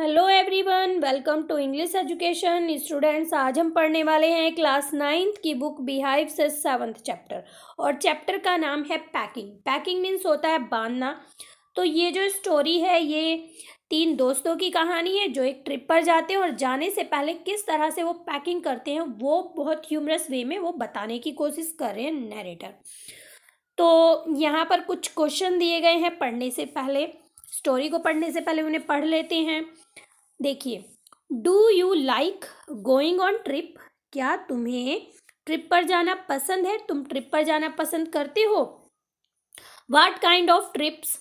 Hello everyone welcome to English education students आज हम पढ़ने वाले हैं क्लास नाइन्थ की बुक बिहाइव से सेवन्थ चैप्टर और चैप्टर का नाम है पैकिंग पैकिंग मीन्स होता है बांधना तो ये जो स्टोरी है ये तीन दोस्तों की कहानी है जो एक ट्रिप पर जाते हैं और जाने से पहले किस तरह से वो पैकिंग करते हैं वो बहुत ह्यूमरस वे में वो बताने की कोशिश कर रहे हैं नरेटर तो यहाँ पर कुछ क्वेश्चन दिए गए हैं पढ़ने से पहले स्टोरी को पढ़ने से पहले उन्हें पढ़ लेते हैं देखिए do you like going on trip क्या तुम्हें ट्रिप पर जाना पसंद है तुम ट्रिप पर जाना पसंद करते हो what kind of trips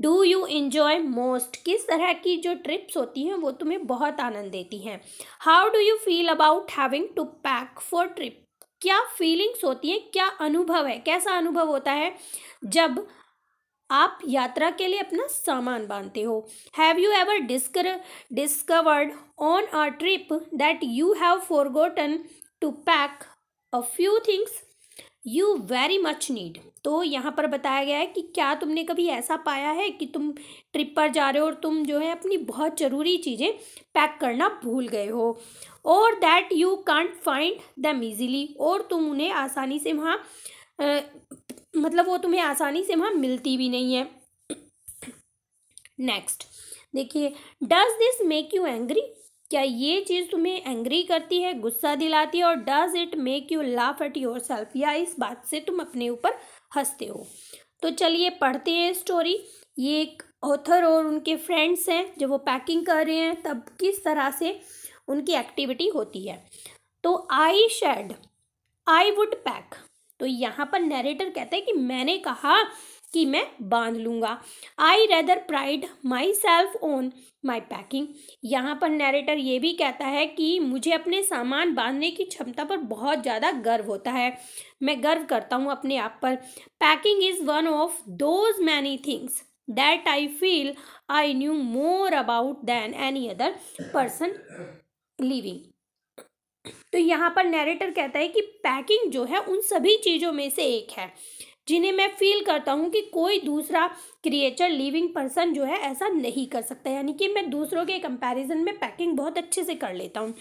do you enjoy most किस तरह की जो ट्रिप्स होती हैं वो तुम्हें बहुत आनंद देती हैं how do you feel about having to pack for trip क्या फीलिंग्स होती हैं क्या अनुभव है कैसा अनुभव होता है जब आप यात्रा के लिए अपना सामान बांधते हो have you ever discover discovered on our trip that you have forgotten to pack a few things you very much need तो यहाँ पर बताया गया है कि क्या तुमने कभी ऐसा पाया है कि तुम ट्रिप पर जा रहे हो और तुम जो है अपनी बहुत ज़रूरी चीज़ें पैक करना भूल गए हो और that you can't find them easily और तुम उन्हें आसानी से वहाँ मतलब वो तुम्हें आसानी से वहाँ मिलती भी नहीं है नेक्स्ट देखिए does this make you angry क्या ये चीज़ तुम्हें एंग्री करती है गुस्सा दिलाती है और does it make you laugh at yourself या इस बात से तुम अपने ऊपर हंसते हो तो चलिए पढ़ते हैं स्टोरी ये एक ऑथर और उनके फ्रेंड्स हैं जब वो पैकिंग कर रहे हैं तब किस तरह से उनकी एक्टिविटी होती है तो I said I would pack तो यहाँ पर नरेटर कहते हैं कि मैंने कहा कि मैं बांध लूँगा I rather pride myself on my packing यहाँ पर नरेटर ये भी कहता है कि मुझे अपने सामान बांधने की क्षमता पर बहुत ज़्यादा गर्व होता है मैं गर्व करता हूँ अपने आप पर packing is one of those many things that I feel I knew more about than any other person living तो यहाँ पर नरेटर कहता है कि पैकिंग जो है उन सभी चीज़ों में से एक है जिन्हें मैं फील करता हूँ कि कोई दूसरा क्रिएचर लिविंग पर्सन जो है ऐसा नहीं कर सकता यानी कि मैं दूसरों के कंपैरिजन में पैकिंग बहुत अच्छे से कर लेता हूँ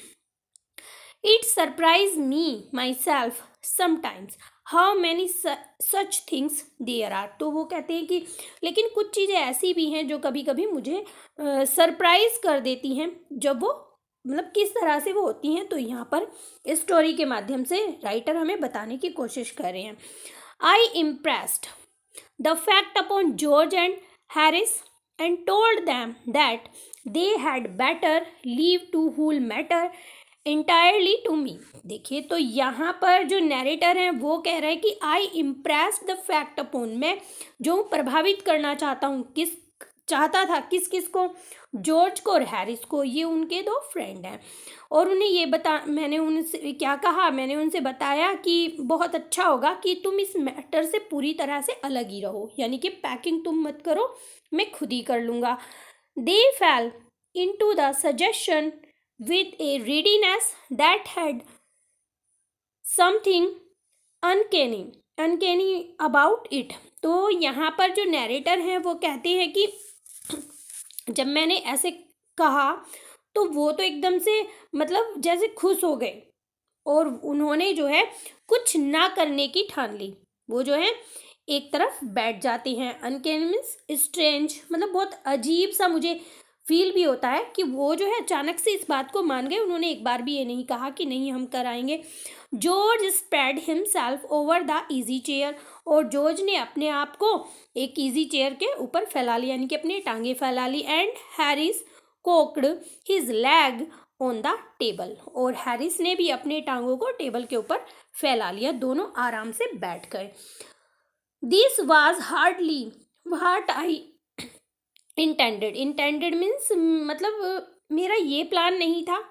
it surprise me myself sometimes how many such things there are तो वो कहते हैं कि लेकिन कुछ चीज़ें ऐसी भी हैं जो कभी कभी मुझे सरप्राइज uh, कर देती हैं जब वो मतलब किस तरह से वो होती हैं तो यहाँ पर स्टोरी के माध्यम से राइटर हमें बताने की कोशिश कर रहे हैं I impressed the fact upon George and Harris and told them that they had better leave the whole matter entirely to me देखिए तो यहाँ पर जो नैरेटर हैं वो कह रहा है कि I impress the fact upon मैं जो प्रभावित करना चाहता हूँ किस चाहता था किस किस को जॉर्ज को और हैरिस को ये उनके दो फ्रेंड हैं और उन्हें ये बता मैंने उनसे क्या कहा मैंने उनसे बताया कि बहुत अच्छा होगा कि तुम इस मैटर से पूरी तरह से अलग ही रहो यानी कि पैकिंग तुम मत करो मैं खुद ही कर लूँगा they fell into the suggestion with a readiness that had something uncanny uncanny about it तो यहाँ पर जो नरेटर हैं वो कहते हैं कि जब मैंने ऐसे कहा तो वो तो एकदम से मतलब जैसे खुश हो गए और उन्होंने जो है कुछ ना करने की ठान ली वो जो है एक तरफ बैठ जाती हैं अनके मीन्स स्ट्रेंज मतलब बहुत अजीब सा मुझे फील भी होता है कि वो जो है अचानक से इस बात को मान गए उन्होंने एक बार भी ये नहीं कहा कि नहीं हम कराएंगे George spread himself over the easy chair और जॉर्ज ने अपने आप को एक ईजी चेयर के ऊपर फैला लिया यानी कि अपनी टांगे फैला ली and Harris cocked his leg on the table और हैरिस ने भी अपने टांगों को टेबल के ऊपर फैला लिया दोनों आराम से बैठ गए this was hardly what I intended intended means मतलब मेरा ये प्लान नहीं था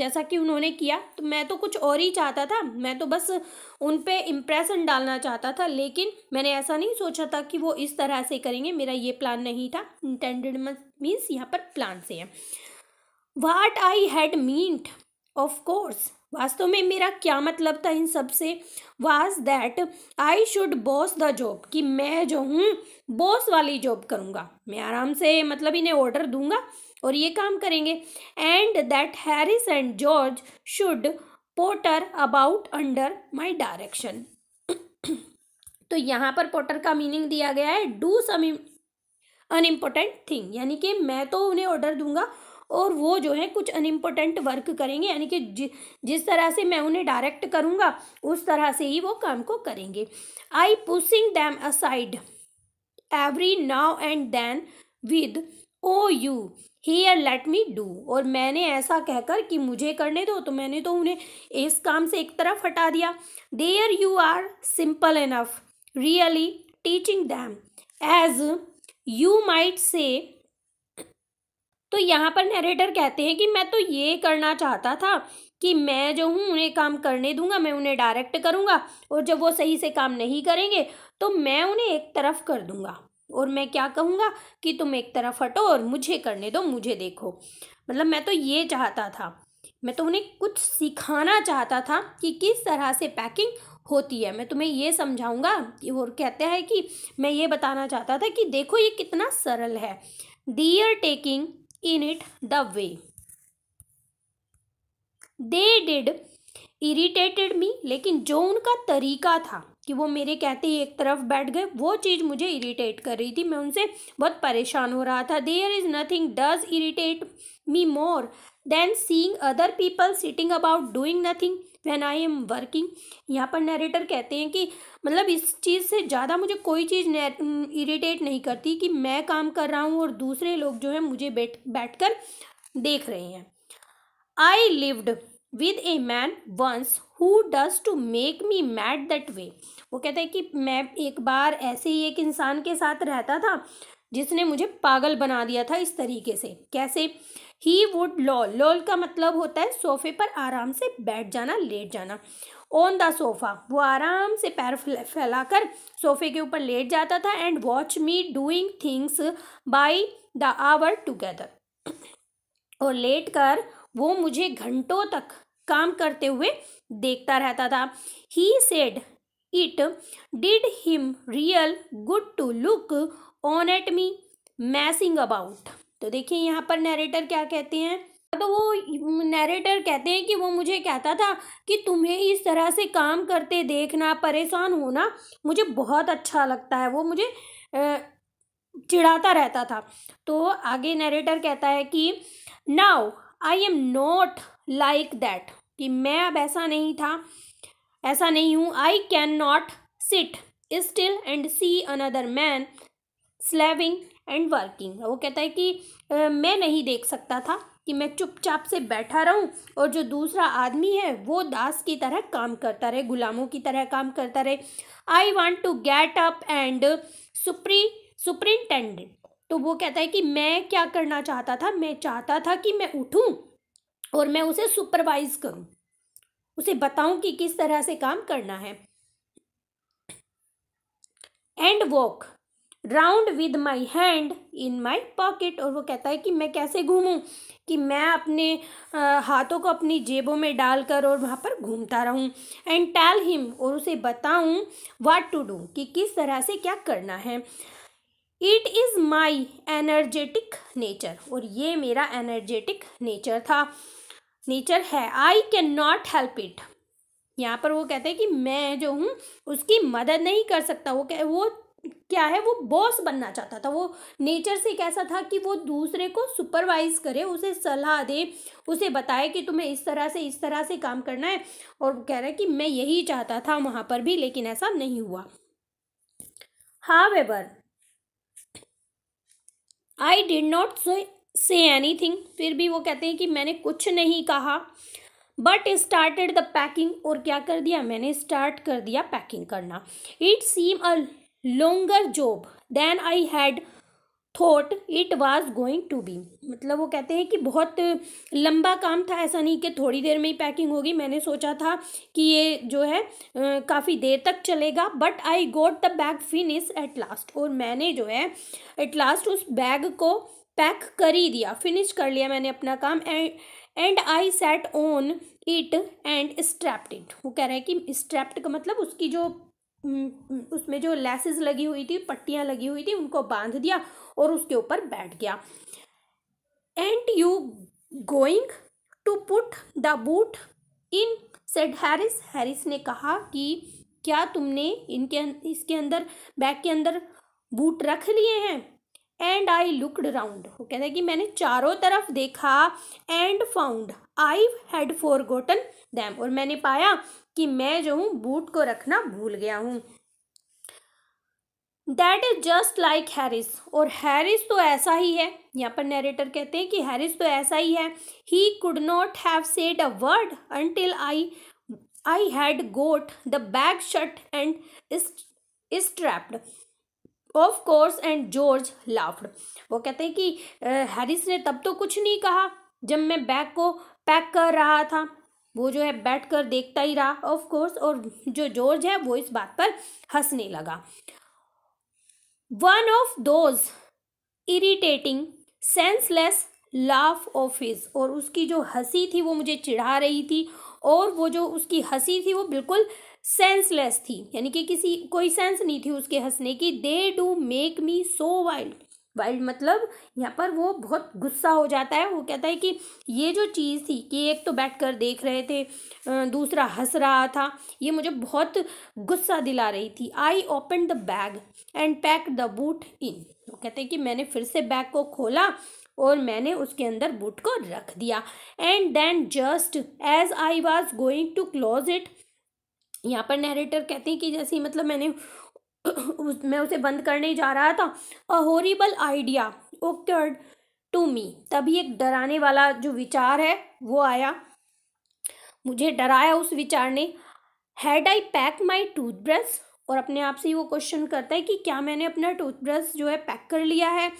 जैसा कि उन्होंने किया तो मैं तो कुछ और ही चाहता था मैं तो बस उन पर इम्प्रेशन डालना चाहता था लेकिन मैंने ऐसा नहीं सोचा था कि वो इस तरह से करेंगे मेरा ये प्लान नहीं था इंटेंडेड मीन्स यहाँ पर प्लान से है what I had meant of course वास्तव में मेरा क्या मतलब था इन सब से was that I should boss the job कि मैं जो हूँ बॉस वाली जॉब करूँगा मैं आराम से मतलब इन्हें ऑर्डर दूंगा और ये काम करेंगे and that Harris and George should potter about under my direction तो यहाँ पर पोटर का मीनिंग दिया गया है डू सम अनइम्पोर्टेंट थिंग यानी कि मैं तो उन्हें ऑर्डर दूंगा और वो जो है कुछ अनइम्पोर्टेंट वर्क करेंगे यानी कि जि, जिस तरह से मैं उन्हें डायरेक्ट करूंगा उस तरह से ही वो काम को करेंगे I pushing them aside every now and then with oh you here let me do और मैंने ऐसा कहकर कि मुझे करने दो तो मैंने तो उन्हें इस काम से एक तरफ हटा दिया there you are simple enough really teaching them as you might say तो यहाँ पर नरेटर कहते हैं कि मैं तो ये करना चाहता था कि मैं जो हूँ उन्हें काम करने दूंगा मैं उन्हें डायरेक्ट करूँगा और जब वो सही से काम नहीं करेंगे तो मैं उन्हें एक तरफ कर दूंगा और मैं क्या कहूँगा कि तुम एक तरफ हटो और मुझे करने दो मुझे देखो मतलब मैं तो ये चाहता था मैं तो उन्हें कुछ सिखाना चाहता था कि किस तरह से पैकिंग होती है मैं तुम्हें ये समझाऊंगा और कहते हैं कि मैं ये बताना चाहता था कि देखो ये कितना सरल है are taking in it the way they did irritated me लेकिन जो उनका तरीका था कि वो मेरे कहते ही एक तरफ बैठ गए वो चीज़ मुझे इरिटेट कर रही थी मैं उनसे बहुत परेशान हो रहा था there is nothing does irritate me more than seeing other people sitting about doing nothing when I am working यहाँ पर नरेटर कहते हैं कि मतलब इस चीज़ से ज़्यादा मुझे कोई चीज़ इरिटेट नहीं करती कि मैं काम कर रहा हूँ और दूसरे लोग जो है मुझे बैठ बैठ कर देख रहे हैं I lived with a man once who does to make me mad that way वो कहता है कि मैं एक बार ऐसे ही एक इंसान के साथ रहता था जिसने मुझे पागल बना दिया था इस तरीके से कैसे ही वुड लॉल लॉल का मतलब होता है सोफे पर आराम से बैठ जाना लेट जाना ऑन द सोफ़ा वो आराम से पैर फैलाकर सोफे के ऊपर लेट जाता था and watch me doing things by the hour together और लेट कर वो मुझे घंटों तक काम करते हुए देखता रहता था he said it did him real good to look on at me messing about तो देखिए यहाँ पर नरेटर क्या कहते हैं तो वो नरेटर कहते हैं कि वो मुझे कहता था कि तुम्हें इस तरह से काम करते देखना परेशान होना मुझे बहुत अच्छा लगता है वो मुझे चिढ़ाता रहता था तो आगे नरेटर कहता है कि now I am not like that कि मैं अब ऐसा नहीं था ऐसा नहीं हूँ I can not sit still and see another man slaving and working वो कहता है कि आ, मैं नहीं देख सकता था कि मैं चुपचाप से बैठा रहूं और जो दूसरा आदमी है वो दास की तरह काम करता रहे गुलामों की तरह काम करता रहे I want to get up and super superintendent तो वो कहता है कि मैं क्या करना चाहता था मैं चाहता था कि मैं उठूं और मैं उसे सुपरवाइज करूं उसे बताऊं कि किस तरह से काम करना है and walk round with my hand in my pocket और वो कहता है कि मैं कैसे घूमूं कि मैं अपने आ, हाथों को अपनी जेबों में डालकर और वहाँ पर घूमता रहूं एंड टेल हिम और उसे बताऊं व्हाट टू डू कि किस तरह से क्या करना है it is my energetic nature और ये मेरा एनर्जेटिक नेचर था नेचर है I can not help it यहाँ पर वो कहते हैं कि मैं जो हूँ उसकी मदद नहीं कर सकता वो क्या वो क्या है वो बॉस बनना चाहता था वो नेचर से कैसा था कि वो दूसरे को सुपरवाइज करे उसे सलाह दे उसे बताए कि तुम्हें इस तरह से इस तरह से काम करना है और कह रहा है कि मैं यही चाहता था वहाँ पर भी लेकिन ऐसा नहीं हुआ however I did not so say any thing फिर भी वो कहते हैं कि मैंने कुछ नहीं कहा बट स्टार्टेड द पैकिंग और क्या कर दिया मैंने स्टार्ट कर दिया पैकिंग करना it seem a longer job than I had thought it was going to be मतलब वो कहते हैं कि बहुत लंबा काम था ऐसा नहीं कि थोड़ी देर में ही पैकिंग होगी मैंने सोचा था कि ये जो है काफ़ी देर तक चलेगा but I got the bag finish at last और मैंने जो है एट लास्ट उस बैग को पैक कर ही दिया फिनिश कर लिया मैंने अपना काम and and I sat on it and strapped it वो कह रहा है कि स्ट्रैप्ड का मतलब उसकी जो उसमें जो लेसेस लगी हुई थी पट्टियाँ लगी हुई थी उनको बांध दिया और उसके ऊपर बैठ गया and you going to put the boot in said Harris Harris ने कहा कि क्या तुमने इनके इसके अंदर बैग के अंदर बूट रख लिए हैं एंड आई लुकड राउंड वो कहता है कि मैंने चारों तरफ देखा and found I had forgotten them और मैंने पाया कि मैं जो हूँ बूट को रखना भूल गया हूँ that is just like Harris और हैरिस तो ऐसा ही है यहाँ पर नरेटर कहते हैं कि हैरिस तो ऐसा ही है he could not have said a word until I I had got the bag shut and strapped of course and George laughed वो कहते हैं कि हैरिस ने तब तो कुछ नहीं कहा जब मैं बैग को पैक कर रहा था वो जो है बैठ कर देखता ही रहा ऑफ कोर्स और जो जॉर्ज है वो इस बात पर हंसने लगा one of those irritating senseless laugh of his और उसकी जो हंसी थी वो मुझे चिढ़ा रही थी और वो जो उसकी हंसी थी वो बिल्कुल सेंसलेस थी यानी कि किसी कोई सेंस नहीं थी उसके हंसने की they do make me so wild wild मतलब यहाँ पर वो बहुत गुस्सा हो जाता है वो कहता है कि ये जो चीज़ थी कि एक तो बैठ कर देख रहे थे दूसरा हंस रहा था ये मुझे बहुत गुस्सा दिला रही थी I open the bag and pack the boot in वो कहते हैं कि मैंने फिर से बैग को खोला और मैंने उसके अंदर बूट को रख दिया and then just as I was going to close it यहाँ पर नरेटर कहते हैं कि जैसे मतलब मैंने उस मैं उसे बंद करने जा रहा था a horrible idea occurred to me तभी एक डराने वाला जो विचार है वो आया मुझे डराया उस विचार ने had I pack my toothbrush और अपने आप से ही वो क्वेश्चन करता है कि क्या मैंने अपना टूथब्रश जो है पैक कर लिया है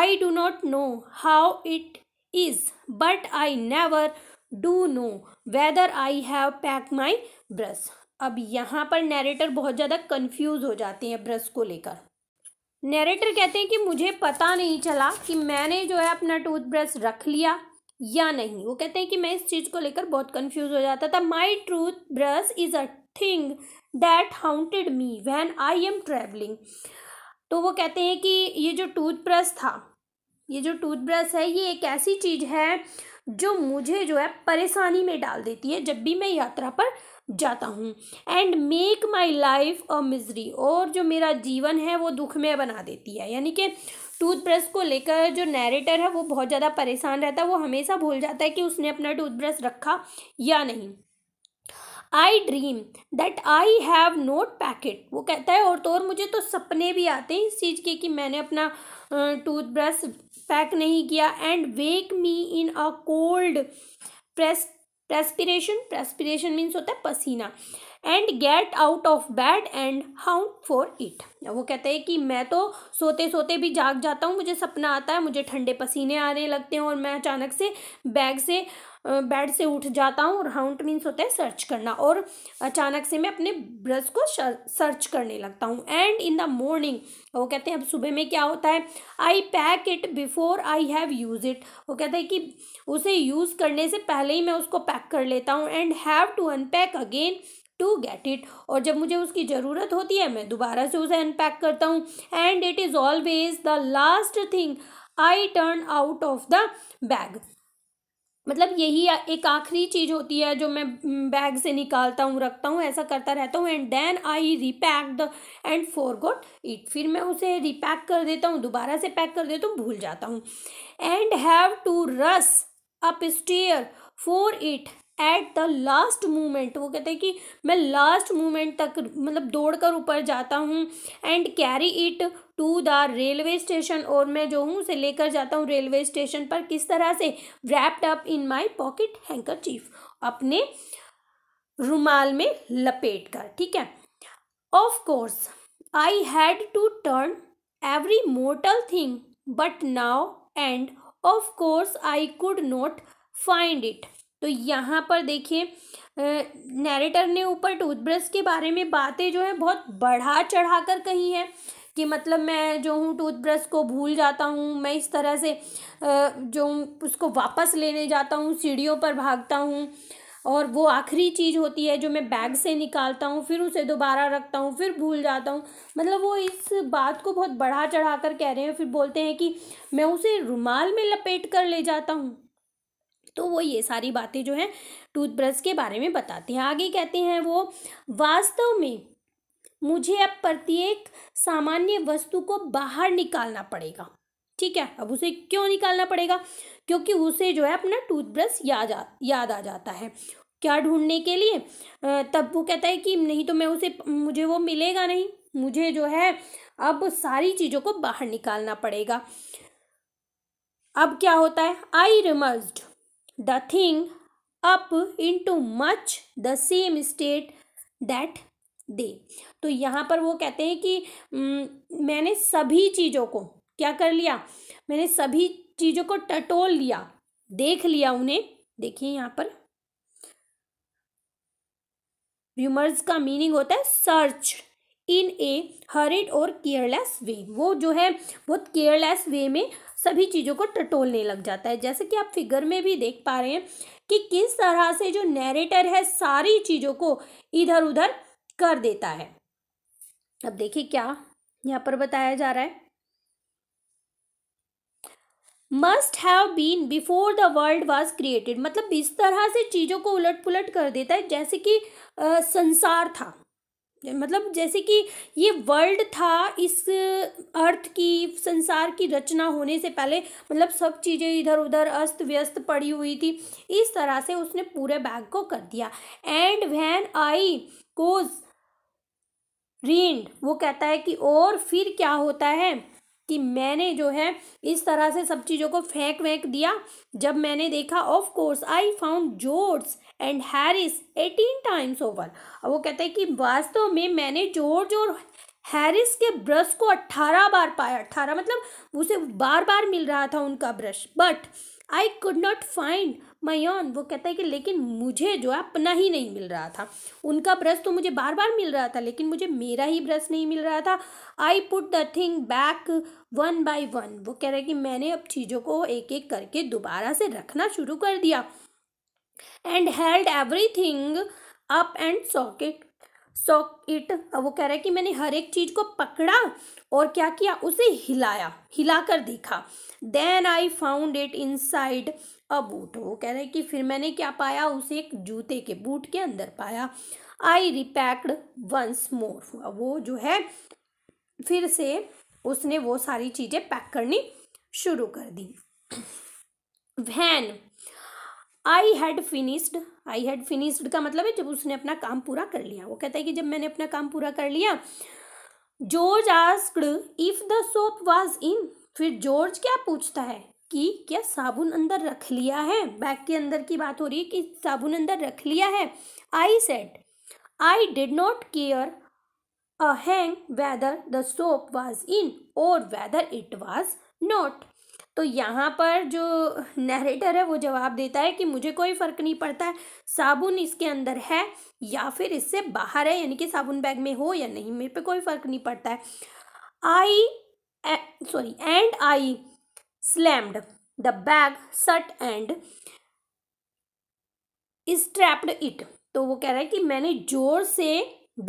I do not know how it is but I never do know whether I have pack my brush अब यहाँ पर नैरेटर बहुत ज़्यादा कंफ्यूज हो जाते हैं ब्रश को लेकर नैरेटर कहते हैं कि मुझे पता नहीं चला कि मैंने जो है अपना टूथब्रश रख लिया या नहीं वो कहते हैं कि मैं इस चीज़ को लेकर बहुत कंफ्यूज हो जाता था my tooth brush is a thing that haunted me when I am travelling तो वो कहते हैं कि ये जो टूथब्रश था ये जो टूथब्रश है ये एक ऐसी चीज़ है जो मुझे जो है परेशानी में डाल देती है जब भी मैं यात्रा पर जाता हूँ and make my life a misery और जो मेरा जीवन है वो दुख में बना देती है यानी कि टूथब्रश को लेकर जो नैरेटर है वो बहुत ज़्यादा परेशान रहता है वो हमेशा भूल जाता है कि उसने अपना टूथब्रश रखा या नहीं I dream that I have not packed it वो कहता है और तो और मुझे तो सपने भी आते हैं इस चीज़ के कि मैंने अपना टूथब्रश पैक नहीं किया and wake me in a cold press perspiration perspiration means होता है पसीना and get out of bed and how for it वो कहते हैं कि मैं तो सोते सोते भी जाग जाता हूँ मुझे सपना आता है मुझे ठंडे पसीने आने लगते हैं और मैं अचानक से बैग से बेड से उठ जाता हूँ और हाउंट मीन्स होता है सर्च करना और अचानक से मैं अपने ब्रश को सर्च करने लगता हूँ एंड इन द मॉर्निंग वो कहते हैं अब सुबह में क्या होता है I pack it before I have use it वो कहते हैं कि उसे यूज़ करने से पहले ही मैं उसको पैक कर लेता हूँ and have to unpack again to get it और जब मुझे उसकी ज़रूरत होती है मैं दोबारा से उसे अनपैक करता हूँ and it is always the last thing I turn out of the bag मतलब यही एक आखिरी चीज़ होती है जो मैं बैग से निकालता हूँ रखता हूँ ऐसा करता रहता हूँ and then I repack the and for good it फिर मैं उसे रिपैक कर देता हूँ दोबारा से पैक कर देता हूँ भूल जाता हूँ and have to rush up stair for it at the last moment वो कहते हैं कि मैं लास्ट मोमेंट तक मतलब दौड़ कर ऊपर जाता हूँ and carry it to the railway station और मैं जो हूँ उसे लेकर जाता हूँ रेलवे स्टेशन पर किस तरह से wrapped up in my pocket handkerchief अपने रुमाल में लपेट कर ठीक है of course I had to turn every mortal thing but now and of course I could not find it तो यहाँ पर देखिए नैरेटर ने ऊपर टूथब्रश के बारे में बातें जो है बहुत बढ़ा चढ़ा कर कही है कि मतलब मैं जो हूँ टूथब्रश को भूल जाता हूँ मैं इस तरह से जो उसको वापस लेने जाता हूँ सीढ़ियों पर भागता हूँ और वो आखिरी चीज़ होती है जो मैं बैग से निकालता हूँ फिर उसे दोबारा रखता हूँ फिर भूल जाता हूँ मतलब वो इस बात को बहुत बढ़ा चढ़ा कर कह रहे हैं फिर बोलते हैं कि मैं उसे रुमाल में लपेट कर ले जाता हूँ तो वो ये सारी बातें जो हैं टूथब्रश के बारे में बताते हैं आगे कहते हैं वो वास्तव में मुझे अब प्रत्येक सामान्य वस्तु को बाहर निकालना पड़ेगा ठीक है अब उसे क्यों निकालना पड़ेगा क्योंकि उसे जो है अपना टूथब्रश याद आ याद आ जाता है क्या ढूंढने के लिए तब वो कहता है कि नहीं तो मैं उसे मुझे वो मिलेगा नहीं मुझे जो है अब सारी चीज़ों को बाहर निकालना पड़ेगा अब क्या होता है I rummaged the thing up into much the same state that they तो यहाँ पर वो कहते हैं कि मैंने सभी चीज़ों को क्या कर लिया मैंने सभी चीज़ों को टटोल लिया देख लिया उन्हें देखिए यहाँ पर र्यूमर्स का मीनिंग होता है सर्च इन ए हरिड और केयरलेस वे वो जो है बहुत केयरलेस वे में सभी चीज़ों को टटोलने लग जाता है जैसे कि आप फिगर में भी देख पा रहे हैं कि किस तरह से जो नैरेटर है सारी चीज़ों को इधर उधर कर देता है अब देखिए क्या यहाँ पर बताया जा रहा है must have been before the world was created मतलब इस तरह से चीज़ों को उलट पुलट कर देता है जैसे कि आ, संसार था मतलब जैसे कि ये वर्ल्ड था इस अर्थ की संसार की रचना होने से पहले मतलब सब चीज़ें इधर उधर अस्त व्यस्त पड़ी हुई थी इस तरह से उसने पूरे बैग को कर दिया and when I close read वो कहता है कि और फिर क्या होता है कि मैंने जो है इस तरह से सब चीज़ों को फेंक वेंक दिया जब मैंने देखा of course I found George and Harris eighteen times over वो कहते हैं कि वास्तव में मैंने जॉर्ज और हैरिस के ब्रश को अट्ठारह बार पाया अट्ठारह मतलब उसे बार बार मिल रहा था उनका brush but I could not find mine वो कहता है कि लेकिन मुझे जो है अपना ही नहीं मिल रहा था उनका ब्रश तो मुझे बार बार मिल रहा था लेकिन मुझे मेरा ही ब्रश नहीं मिल रहा था I put the thing back one by one वो कह रहा है कि मैंने अब चीज़ों को एक एक करके दोबारा से रखना शुरू कर दिया and held every thing up and shook it shook it वो कह रहा है कि मैंने हर एक चीज़ को पकड़ा और क्या किया उसे हिलाया हिलाकर देखा then I found it inside अब उठो तो वो कह रहे कि फिर मैंने क्या पाया उसे एक जूते के बूट के अंदर पाया आई रिपैक्ड वंस मोर वो जो है फिर से उसने वो सारी चीज़ें पैक करनी शुरू कर दी when I had finished I had finished का मतलब है जब उसने अपना काम पूरा कर लिया वो कहता है कि जब मैंने अपना काम पूरा कर लिया George asked if the soap was in फिर जॉर्ज क्या पूछता है कि क्या साबुन अंदर रख लिया है बैग के अंदर की बात हो रही है कि साबुन अंदर रख लिया है I said I did not care a hang whether the soap was in और वेदर इट वाज नॉट तो यहाँ पर जो नरेटर है वो जवाब देता है कि मुझे कोई फ़र्क नहीं पड़ता है साबुन इसके अंदर है या फिर इससे बाहर है यानी कि साबुन बैग में हो या नहीं मेरे पे कोई फ़र्क नहीं पड़ता है I sorry and I slammed. The bag shut and strapped it. तो वो कह रहा है कि मैंने जोर से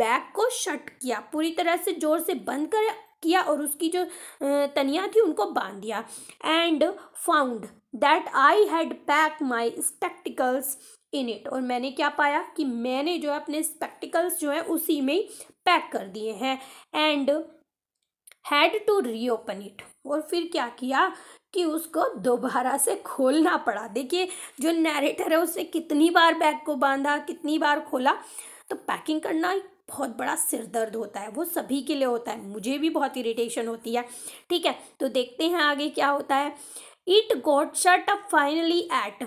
बैग को शट किया पूरी तरह से जोर से बंद कर किया और उसकी जो तनिया थी उनको बांध दिया and found that I had pack my spectacles in it और मैंने क्या पाया कि मैंने जो है अपने स्पेक्टिकल्स जो है उसी में पैक कर दिए हैं and had to reopen it और फिर क्या किया कि उसको दोबारा से खोलना पड़ा देखिए जो नैरेटर है उसने कितनी बार बैग को बांधा कितनी बार खोला तो पैकिंग करना बहुत बड़ा सिर दर्द होता है वो सभी के लिए होता है मुझे भी बहुत इरिटेशन होती है ठीक है तो देखते हैं आगे क्या होता है it got shut up finally at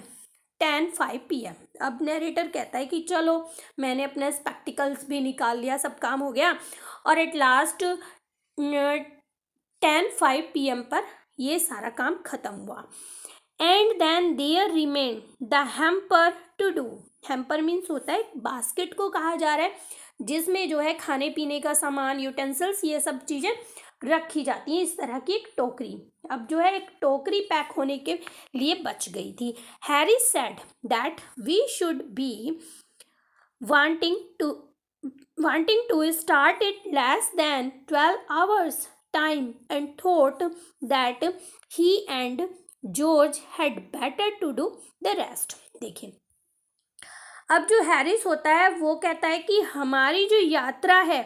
ten five p m अब नरेटर कहता है कि चलो मैंने अपने स्पेक्टिकल्स भी निकाल लिया सब काम हो गया और at last ten five p m पर ये सारा काम खत्म हुआ and then there remain the hamper to do hamper means होता है बास्केट को कहा जा रहा है जिसमें जो है खाने पीने का सामान यूटेंसिल्स ये सब चीज़ें रखी जाती हैं इस तरह की एक टोकरी अब जो है एक टोकरी पैक होने के लिए बच गई थी Harry said that we should be wanting to wanting to start it less than twelve hours time and thought that he and George had better to do the rest. देखिए अब जो हैरिस होता है वो कहता है कि हमारी जो यात्रा है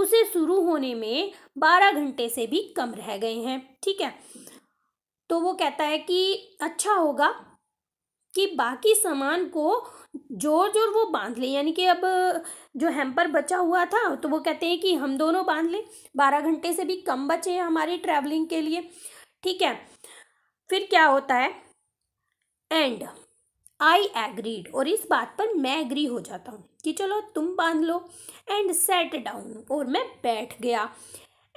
उसे शुरू होने में बारह घंटे से भी कम रह गए हैं ठीक है तो वो कहता है कि अच्छा होगा कि बाकी सामान को जोर जोर वो बांध ले यानी कि अब जो हैम्पर बचा हुआ था तो वो कहते हैं कि हम दोनों बांध लें बारह घंटे से भी कम बचे हैं हमारी ट्रैवलिंग के लिए ठीक है फिर क्या होता है एंड आई एग्रीड और इस बात पर मैं एग्री हो जाता हूँ कि चलो तुम बांध लो एंड सेट डाउन और मैं बैठ गया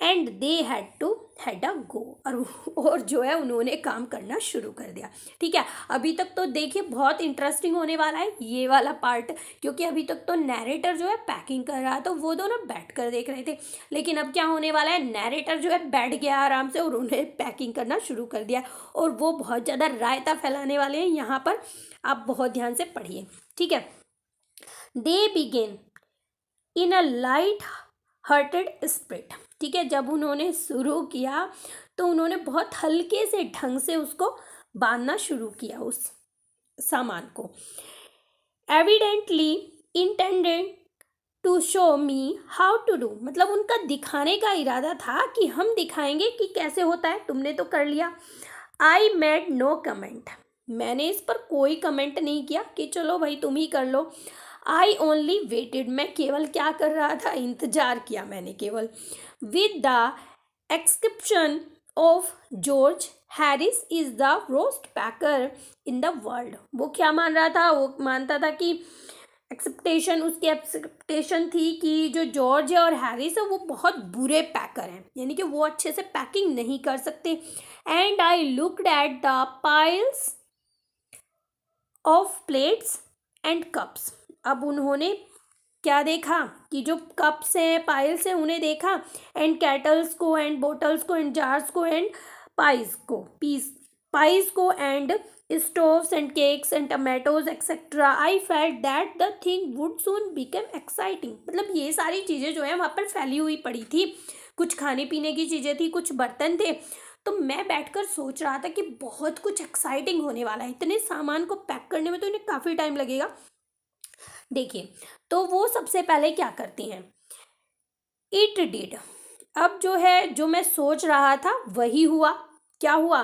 and they had to had a go और और जो है उन्होंने काम करना शुरू कर दिया ठीक है अभी तक तो देखिए बहुत इंटरेस्टिंग होने वाला है ये वाला पार्ट क्योंकि अभी तक तो नैरेटर जो है पैकिंग कर रहा था वो दोनों बैठ कर देख रहे थे लेकिन अब क्या होने वाला है नैरेटर जो है बैठ गया आराम से और उन्हें पैकिंग करना शुरू कर दिया और वो बहुत ज़्यादा रायता फैलाने वाले हैं यहाँ पर आप बहुत ध्यान से पढ़िए ठीक है they begin in a light hearted spirit ठीक है जब उन्होंने शुरू किया तो उन्होंने बहुत हल्के से ढंग से उसको बांधना शुरू किया उस सामान को evidently intended to show me how to do मतलब उनका दिखाने का इरादा था कि हम दिखाएंगे कि कैसे होता है तुमने तो कर लिया आई मेड नो कमेंट मैंने इस पर कोई कमेंट नहीं किया कि चलो भाई तुम ही कर लो आई ओनली वेटेड मैं केवल क्या कर रहा था इंतजार किया मैंने केवल with the exception of George Harris is the worst packer in the world वो क्या मान रहा था वो मानता था कि एक्सपेक्टेशन उसकी एक्सपेक्टेशन थी कि जो जॉर्ज है और हैरिस है वो बहुत बुरे पैकर हैं यानी कि वो अच्छे से पैकिंग नहीं कर सकते and I looked at the piles of plates and cups अब उन्होंने क्या देखा कि जो कप्स हैं पाइल्स हैं उन्हें देखा एंड कैटल्स को एंड बोटल्स को एंड जार्स को एंड पाइज को पीस पाइज को and stoves and cakes and tomatoes etcetera I felt that the thing would soon become exciting मतलब ये सारी चीज़ें जो है वहाँ पर फैली हुई पड़ी थी कुछ खाने पीने की चीज़ें थी कुछ बर्तन थे तो मैं बैठकर सोच रहा था कि बहुत कुछ एक्साइटिंग होने वाला है इतने सामान को पैक करने में तो इन्हें काफ़ी टाइम लगेगा देखिए तो वो सबसे पहले क्या करती हैं इट डिड अब जो है जो मैं सोच रहा था वही हुआ क्या हुआ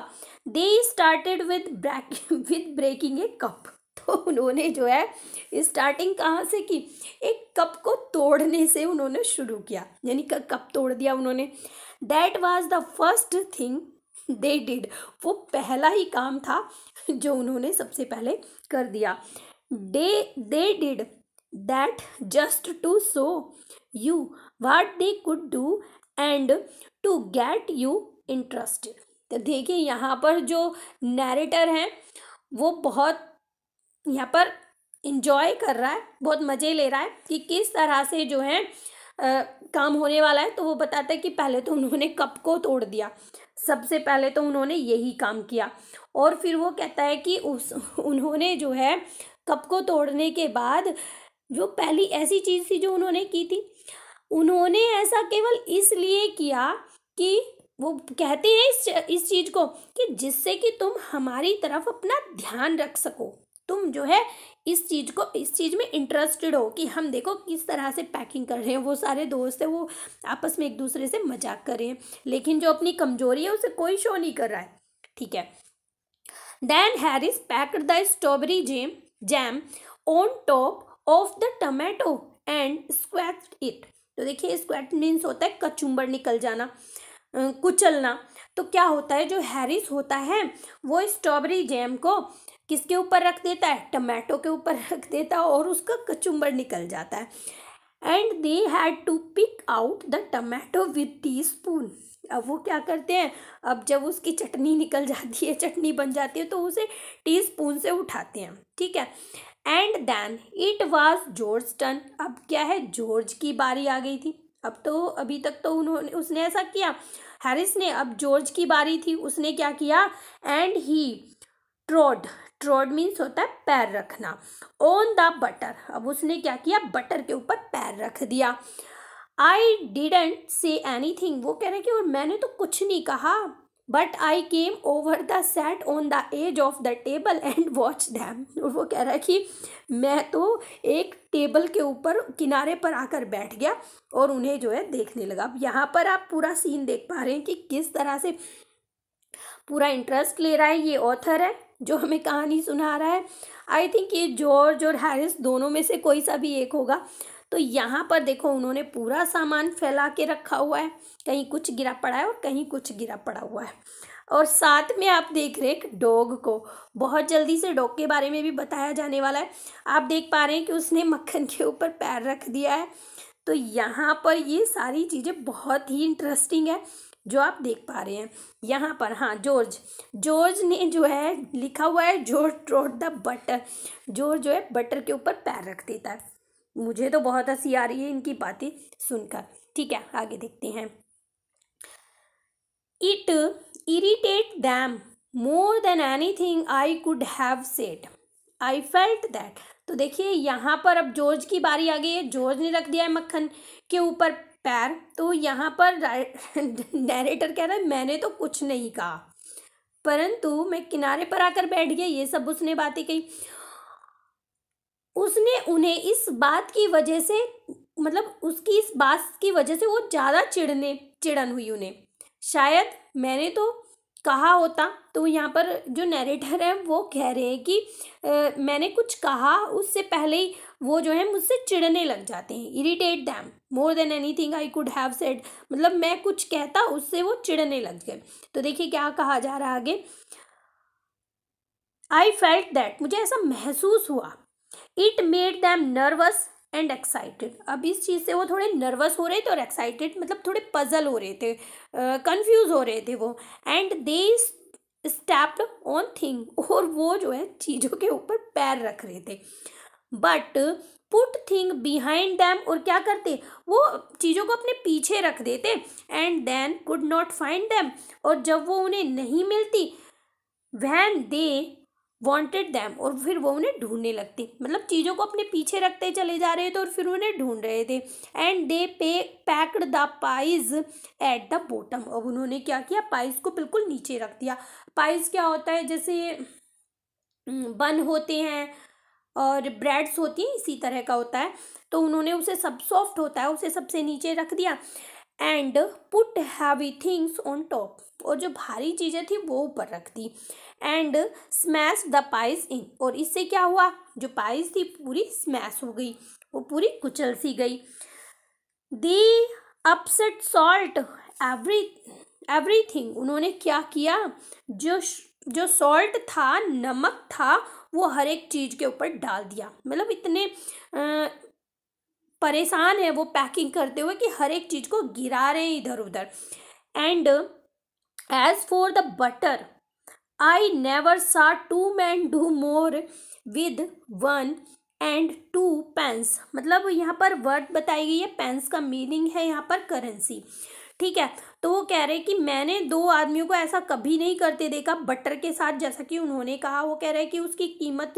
they started with with breaking a cup तो उन्होंने जो है स्टार्टिंग कहाँ से की एक कप को तोड़ने से उन्होंने शुरू किया यानी कप तोड़ दिया उन्होंने that was the first thing they did वो पहला ही काम था जो उन्होंने सबसे पहले कर दिया they they did that just to show you what they could do and to get you interested तो देखिए यहाँ पर जो नैरेटर हैं वो बहुत यहाँ पर इंजॉय कर रहा है बहुत मज़े ले रहा है कि किस तरह से जो है आ, काम होने वाला है तो वो बताता है कि पहले तो उन्होंने कप को तोड़ दिया सबसे पहले तो उन्होंने यही काम किया और फिर वो कहता है कि उस उन्होंने जो है कप को तोड़ने के बाद जो पहली ऐसी चीज़ थी जो उन्होंने की थी उन्होंने ऐसा केवल इसलिए किया कि वो कहते हैं इस इस चीज़ को कि जिससे कि तुम हमारी तरफ अपना ध्यान रख सको तुम जो है इस चीज़ को इस चीज़ में इंटरेस्टेड हो कि हम देखो किस तरह से पैकिंग कर रहे हैं वो सारे दोस्त हैं वो आपस में एक दूसरे से मजाक कर रहे हैं लेकिन जो अपनी कमजोरी है उसे कोई शो नहीं कर रहा है ठीक है then Harris packed the strawberry jam jam on top of the tomato and squash it तो देखिए स्क्वैट मीन्स होता है कचुम्बर निकल जाना कुचलना तो क्या होता है जो हैरिस होता है वो स्ट्रॉबेरी जैम को किसके ऊपर रख देता है टमाटो के ऊपर रख देता है और उसका कचुम्बर निकल जाता है and they had to pick out the tomato with tea spoon अब वो क्या करते हैं अब जब उसकी चटनी निकल जाती है चटनी बन जाती है तो उसे टी स्पून से उठाते हैं ठीक है and then it was George turn अब क्या है जॉर्ज की बारी आ गई थी अब तो अभी तक तो उन्होंने उसने ऐसा किया हैरिस ने अब जॉर्ज की बारी थी उसने क्या किया एंड ही ट्रोड ट्रॉड मीन्स होता है पैर रखना ऑन द बटर अब उसने क्या किया बटर के ऊपर पैर रख दिया I didn't say any thing वो कह रहे हैं कि और मैंने तो कुछ नहीं कहा but I came over the set on the edge of the table and watch them और वो कह रहा है कि मैं तो एक टेबल के ऊपर किनारे पर आकर बैठ गया और उन्हें जो है देखने लगा अब यहाँ पर आप पूरा सीन देख पा रहे हैं कि किस तरह से पूरा इंटरेस्ट ले रहा है ये ऑथर है जो हमें कहानी सुना रहा है आई थिंक ये जॉर्ज और हैरिस दोनों में से कोई सा भी एक होगा तो यहाँ पर देखो उन्होंने पूरा सामान फैला के रखा हुआ है कहीं कुछ गिरा पड़ा है और कहीं कुछ गिरा पड़ा हुआ है और साथ में आप देख रहे हैं डॉग को बहुत जल्दी से डॉग के बारे में भी बताया जाने वाला है आप देख पा रहे हैं कि उसने मक्खन के ऊपर पैर रख दिया है तो यहाँ पर ये सारी चीज़ें बहुत ही इंटरेस्टिंग है जो आप देख पा रहे हैं यहाँ पर हाँ जॉर्ज जॉर्ज ने जो है लिखा हुआ है George trod the butter George जो है बटर के ऊपर पैर रख देता है मुझे तो बहुत हंसी आ रही है इनकी बातें सुनकर ठीक है आगे देखते हैं it irritate them more than any thing I could have said I felt that तो देखिए यहाँ पर अब जॉर्ज की बारी आ गई है जॉर्ज ने रख दिया है मक्खन के ऊपर पैर तो यहाँ पर डायरेक्टर कह रहा है मैंने तो कुछ नहीं कहा परंतु मैं किनारे पर आकर बैठ गया ये सब उसने बातें कही उसने उन्हें इस बात की वजह से मतलब उसकी इस बात की वजह से वो ज़्यादा चिड़ने चिड़न हुई उन्हें शायद मैंने तो कहा होता तो यहाँ पर जो नरेटर है वो कह रहे हैं कि आ, मैंने कुछ कहा उससे पहले ही वो जो है मुझसे चिड़ने लग जाते हैं irritate them more than any thing I could have said मतलब मैं कुछ कहता उससे वो चिड़ने लग गए तो देखिए क्या कहा जा रहा आगे आई फेल्ट दैट मुझे ऐसा महसूस हुआ it made them nervous and excited अब इस चीज़ से वो थोड़े नर्वस हो रहे थे और एक्साइटेड मतलब थोड़े पजल हो रहे थे कंफ्यूज uh, हो रहे थे वो and they step on thing और वो जो है चीज़ों के ऊपर पैर रख रहे थे but put thing behind them और क्या करते वो चीज़ों को अपने पीछे रख देते and then could not find them और जब वो उन्हें नहीं मिलती वैन दे वॉन्टेड दैम और फिर वो उन्हें ढूंढने लगती मतलब चीज़ों को अपने पीछे रखते चले जा रहे थे और फिर उन्हें ढूंढ रहे थे and they pay packed the pies at the bottom अब उन्होंने क्या किया पाइज को बिल्कुल नीचे रख दिया पाइज क्या होता है जैसे बन हम्म, होते हैं और ब्रेड्स होती हैं इसी तरह का होता है तो उन्होंने उसे सब सॉफ्ट होता है उसे सबसे नीचे रख दिया and put heavy things on top और जो भारी चीज़ें थी वो ऊपर रख दी and smash the pies in और इससे क्या हुआ जो पाइज थी पूरी स्मैश हो गई वो पूरी कुचल सी गई they upset salt every everything उन्होंने क्या किया जो जो सॉल्ट था नमक था वो हर एक चीज़ के ऊपर डाल दिया मतलब इतने परेशान है वो पैकिंग करते हुए कि हर एक चीज़ को गिरा रहे हैं इधर उधर and as for the butter I never saw two man do more with one and two pence मतलब यहाँ पर वर्ड बताई गई है पेंस का मीनिंग है यहाँ पर करेंसी ठीक है तो वो कह रहे हैं कि मैंने दो आदमियों को ऐसा कभी नहीं करते देखा बटर के साथ जैसा कि उन्होंने कहा वो कह रहे हैं कि उसकी कीमत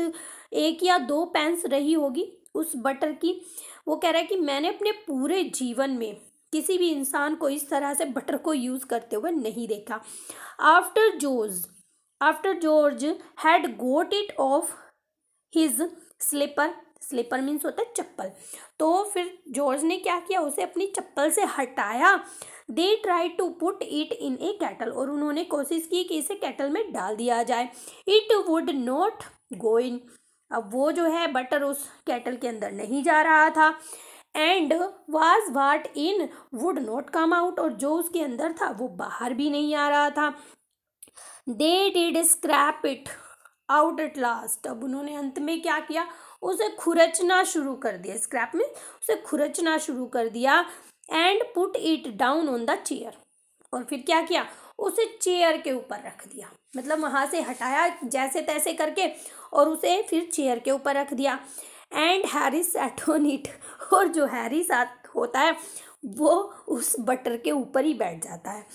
एक या दो पेंस रही होगी उस बटर की वो कह रहे हैं कि मैंने अपने पूरे जीवन में किसी भी इंसान को इस तरह से बटर को यूज़ करते हुए नहीं देखा आफ्टर जोज़ after George had got it off his slipper slipper means होता है चप्पल तो फिर जॉर्ज ने क्या किया उसे अपनी चप्पल से हटाया they try to put it in a kettle और उन्होंने कोशिश की कि इसे कैटल में डाल दिया जाए it would not go in अब वो जो है बटर उस कैटल के अंदर नहीं जा रहा था and was what in would not come out और जो उसके अंदर था वो बाहर भी नहीं आ रहा था they did scrape it out at last अब उन्होंने अंत में क्या किया उसे खुरचना शुरू कर दिया स्क्रैप में उसे खुरचना शुरू कर दिया and put it down on the chair और फिर क्या किया उसे चेयर के ऊपर रख दिया मतलब वहाँ से हटाया जैसे तैसे करके और उसे फिर चेयर के ऊपर रख दिया एंड हैरिस इट और जो हैरिस होता है वो उस बटर के ऊपर ही बैठ जाता है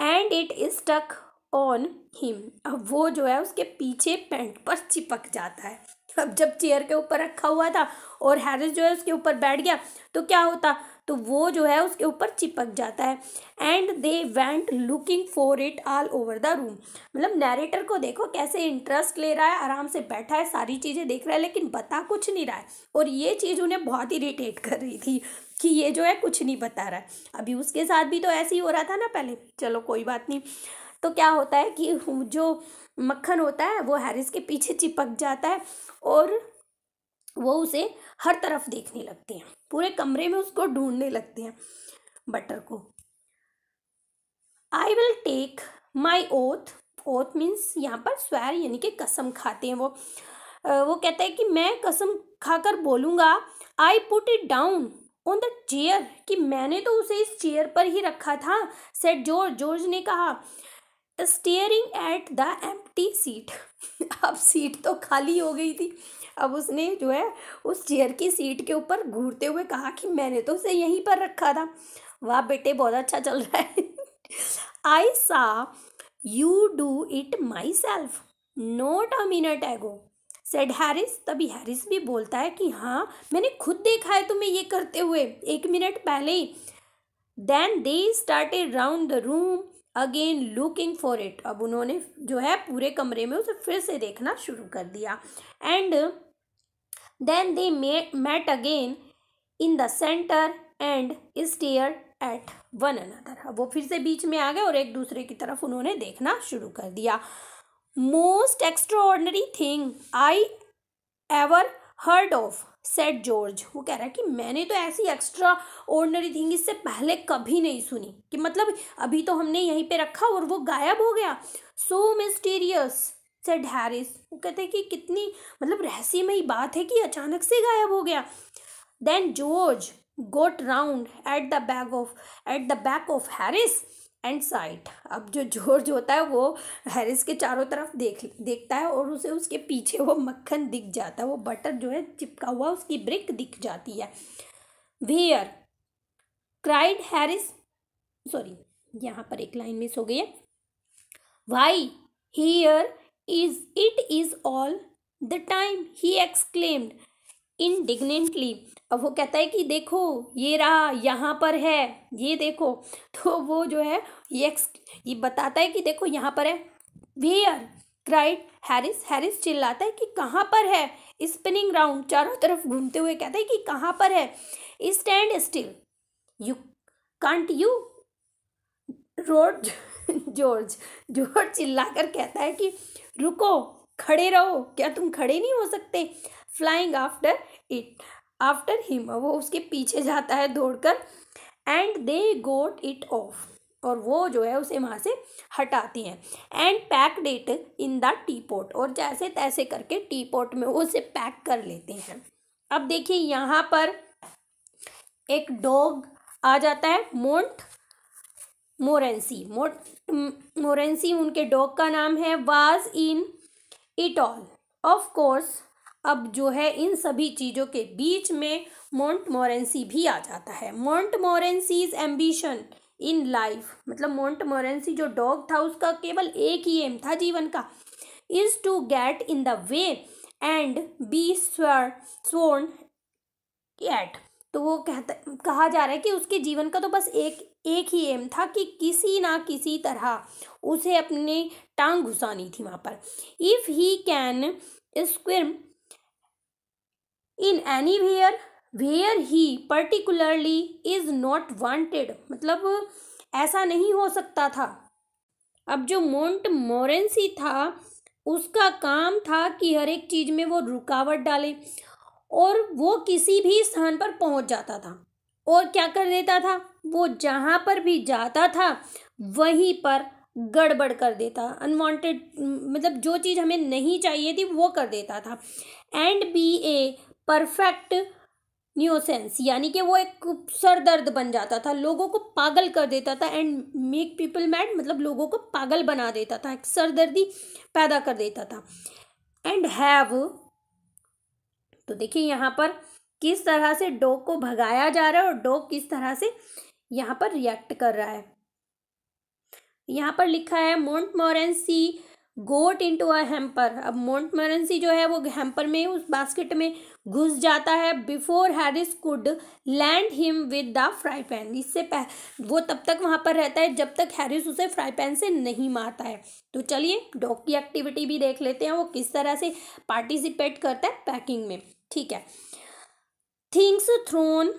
and it is tuck on him अब वो जो है उसके पीछे पेंट पर चिपक जाता है अब जब चेयर के ऊपर रखा हुआ था और हैरिस जो है उसके ऊपर बैठ गया तो क्या होता तो वो जो है उसके ऊपर चिपक जाता है and they went looking for it all over the room मतलब नैरेटर को देखो कैसे इंटरेस्ट ले रहा है आराम से बैठा है सारी चीज़ें देख रहा है लेकिन बता कुछ नहीं रहा है और ये चीज़ उन्हें बहुत इरीटेट कर रही थी कि ये जो है कुछ नहीं बता रहा है अभी उसके साथ भी तो ऐसे ही हो रहा था ना पहले चलो कोई बात नहीं तो क्या होता है कि जो मक्खन होता है वो हैरिस के पीछे चिपक जाता है और वो उसे हर तरफ देखने लगते हैं पूरे कमरे में उसको ढूंढने लगते हैं बटर को I will take my oath oath means यहाँ पर स्वैर यानी कि कसम खाते हैं वो वो कहते है कि मैं कसम खाकर बोलूँगा I put it down on the chair कि मैंने तो उसे इस चेयर पर ही रखा था सेट जॉर्ज जॉर्ज ने कहा staring at the tea seat अब सीट तो खाली हो गई थी अब उसने जो है उस चेयर की सीट के ऊपर घूरते हुए कहा कि मैंने तो उसे यहीं पर रखा था वाह बेटे बहुत अच्छा चल रहा है I saw you do it myself not a minute ago said Harris तभी हैरिस भी बोलता है कि हाँ मैंने खुद देखा है तुम्हें ये करते हुए एक मिनट पहले ही then they around the room again looking for it अब उन्होंने जो है पूरे कमरे में उसे फिर से देखना शुरू कर दिया and then they met again in the centre and stare at one another वो फिर से बीच में आ गए और एक दूसरे की तरफ उन्होंने देखना शुरू कर दिया most extraordinary thing I ever heard of said George वो कह रहा है कि मैंने तो ऐसी एक्स्ट्रा ऑर्डनरी थिंग इससे पहले कभी नहीं सुनी कि मतलब अभी तो हमने यहीं पे रखा और वो गायब हो गया सो मिस्टीरियस सेट हैरिस वो कहते हैं कि कितनी मतलब रहस्यमय बात है कि अचानक से गायब हो गया then George got round at the bag of at the back of Harris and sight अब जो जॉर्ज होता है वो हैरिस के चारों तरफ देख देखता है और उसे उसके पीछे वो मक्खन दिख जाता है वो बटर जो है चिपका हुआ उसकी ब्रिक दिख जाती है वेयर क्राइड हैरिस सॉरी यहाँ पर एक लाइन मिस हो गई है why here is it is all the time he exclaimed indignantly अब वो कहता है कि देखो ये रहा यहाँ पर है ये देखो तो वो जो है ये ये बताता है कि देखो यहाँ पर है वेयर क्राइड हैरिस हैरिस चिल्लाता है कि कहाँ पर है स्पिनिंग राउंड चारों तरफ घूमते हुए कहता है कि कहाँ पर है stand still you can't you roared George George चिल्लाकर कहता है कि रुको खड़े रहो क्या तुम खड़े नहीं हो सकते flying after it after him वो उसके पीछे जाता है दौड़कर and they got it off और वो जो है उसे वहाँ से हटाती हैं and packed it in the teapot और जैसे तैसे करके टी पोट में वो उसे पैक कर लेते हैं अब देखिए यहाँ पर एक डॉग आ जाता है मोंट मोरेंसी मोट मोरेंसी उनके डॉग का नाम है was in it all of course अब जो है इन सभी चीज़ों के बीच में मोन्ट मोरेंसी भी आ जाता है मोन्ट मोरेंसीज एम्बिशन इन लाइफ मतलब मोन्ट मोरेंसी जो डॉग था उसका केवल एक ही एम था जीवन का is to get in the way and be sworn eight तो वो कहता कहा जा रहा है कि उसके जीवन का तो बस एक एक ही एम था कि किसी ना किसी तरह उसे अपने टांग घुसानी थी वहाँ पर if he can squirm in anywhere where he particularly is not wanted मतलब ऐसा नहीं हो सकता था अब जो मोन्ट मोरेंसी था उसका काम था कि हर एक चीज़ में वो रुकावट डाले और वो किसी भी स्थान पर पहुंच जाता था और क्या कर देता था वो जहाँ पर भी जाता था वहीं पर गड़बड़ कर देता अनवांटेड मतलब जो चीज़ हमें नहीं चाहिए थी वो कर देता था and be a perfect nuisance यानी कि वो एक सर दर्द बन जाता था लोगों को पागल कर देता था एंड मेक पीपल मैड मतलब लोगों को पागल बना देता था एक सरदर्दी पैदा कर देता था एंड हैव तो देखिए यहाँ पर किस तरह से डॉग को भगाया जा रहा है और डॉग किस तरह से यहाँ पर रिएक्ट कर रहा है यहाँ पर लिखा है मोन्ट मोरेंसी गोट इन टू अ हेम्पर अब मोन्ट मोरेंसी जो है वो हेम्पर में उस बास्केट में घुस जाता है before Harris could land him with the fry pan इससे पह वो तब तक वहाँ पर रहता है जब तक हैरिस उसे फ्राई पैन से नहीं मारता है तो चलिए डॉग की एक्टिविटी भी देख लेते हैं वो किस तरह से पार्टिसिपेट करता है पैकिंग में ठीक है things thrown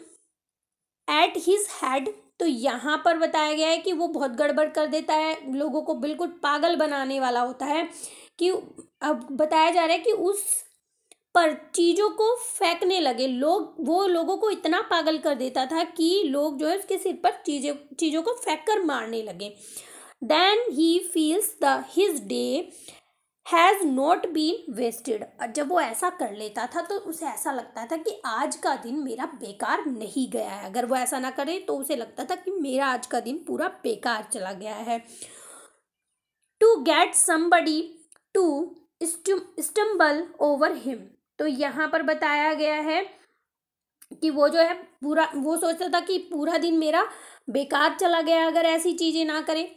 at his head तो यहाँ पर बताया गया है कि वो बहुत गड़बड़ कर देता है लोगों को बिल्कुल पागल बनाने वाला होता है कि अब बताया जा रहा है कि उस पर चीज़ों को फेंकने लगे लोग वो लोगों को इतना पागल कर देता था कि लोग जो है उसके सिर पर चीज़ें चीज़ों को फेंक कर मारने लगे then he feels the his day has not been wasted जब वो ऐसा कर लेता था तो उसे ऐसा लगता था कि आज का दिन मेरा बेकार नहीं गया है अगर वो ऐसा ना करे तो उसे लगता था कि मेरा आज का दिन पूरा बेकार चला गया है to get somebody to stumble over him तो यहाँ पर बताया गया है कि वो जो है पूरा वो सोचता था कि पूरा दिन मेरा बेकार चला गया अगर ऐसी चीज़ें ना करें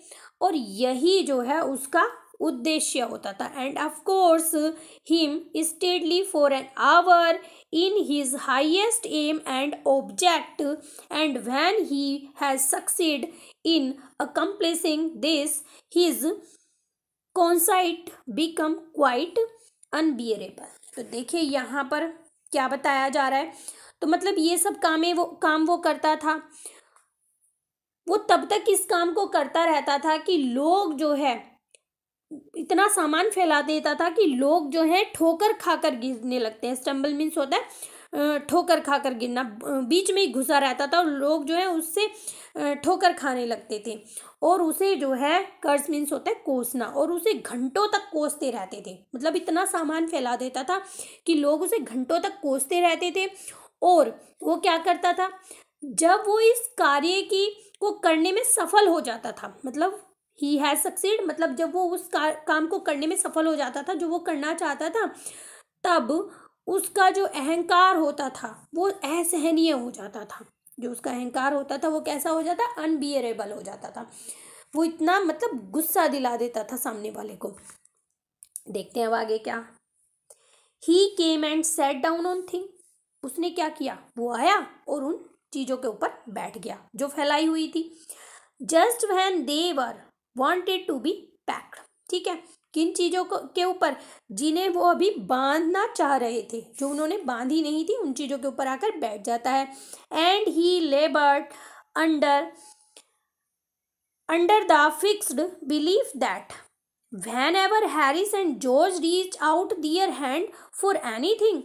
और यही जो है उसका उद्देश्य होता था and of course him steadily for an hour in his highest aim and object and when he has succeeded in accomplishing this his conceit become quite unbearable तो देखिए यहाँ पर क्या बताया जा रहा है तो मतलब ये सब कामें वो काम वो करता था वो तब तक इस काम को करता रहता था कि लोग जो है इतना सामान फैला देता था कि लोग जो है ठोकर खाकर गिरने लगते हैं स्टम्बल मीन्स होता है ठोकर खाकर गिरना बीच में ही घुसा रहता था और लोग जो है उससे ठोकर खाने लगते थे और उसे जो है कर्ज मीन्स होता है कोसना और उसे घंटों तक कोसते रहते थे मतलब इतना सामान फैला देता था कि लोग उसे घंटों तक कोसते रहते थे और वो क्या करता था जब वो इस कार्य की को करने में सफल हो जाता था मतलब ही हैज़ सक्सेड मतलब जब वो उस का, काम को करने में सफल हो जाता था जो वो करना चाहता था तब उसका जो अहंकार होता था वो असहनीय हो जाता था जो उसका अहंकार होता था वो कैसा हो जाता अनबियरेबल हो जाता था वो इतना मतलब गुस्सा दिला देता था सामने वाले को देखते हैं अब आगे क्या he came and sat down on thing उसने क्या किया वो आया और उन चीज़ों के ऊपर बैठ गया जो फैलाई हुई थी just when they were wanted to be packed ठीक है किन चीज़ों के ऊपर जिन्हें वो अभी बांधना चाह रहे थे जो उन्होंने बांधी नहीं थी उन चीज़ों के ऊपर आकर बैठ जाता है and he laboured under under the fixed belief that whenever Harris and George reach out their hand for anything